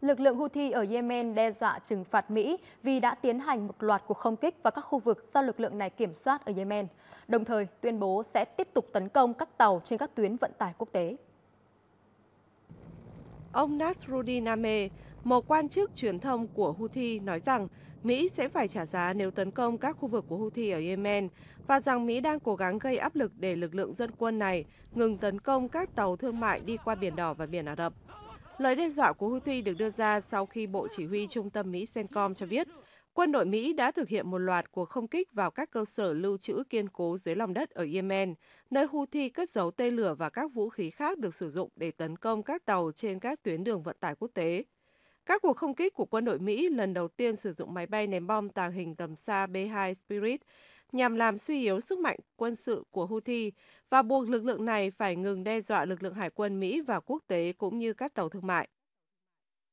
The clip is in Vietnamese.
lực lượng Houthi ở Yemen đe dọa trừng phạt Mỹ vì đã tiến hành một loạt cuộc không kích vào các khu vực do lực lượng này kiểm soát ở Yemen, đồng thời tuyên bố sẽ tiếp tục tấn công các tàu trên các tuyến vận tải quốc tế. Ông Nasruddin Ameh, một quan chức truyền thông của Houthi nói rằng Mỹ sẽ phải trả giá nếu tấn công các khu vực của Houthi ở Yemen và rằng Mỹ đang cố gắng gây áp lực để lực lượng dân quân này ngừng tấn công các tàu thương mại đi qua Biển Đỏ và Biển Ả Rập. Lời đe dọa của Houthi được đưa ra sau khi Bộ Chỉ huy Trung tâm Mỹ CENTCOM cho biết, quân đội Mỹ đã thực hiện một loạt cuộc không kích vào các cơ sở lưu trữ kiên cố dưới lòng đất ở Yemen, nơi Houthi cất giấu tên lửa và các vũ khí khác được sử dụng để tấn công các tàu trên các tuyến đường vận tải quốc tế. Các cuộc không kích của quân đội Mỹ lần đầu tiên sử dụng máy bay ném bom tàng hình tầm xa B-2 Spirit nhằm làm suy yếu sức mạnh quân sự của Houthi và buộc lực lượng này phải ngừng đe dọa lực lượng hải quân Mỹ và quốc tế cũng như các tàu thương mại.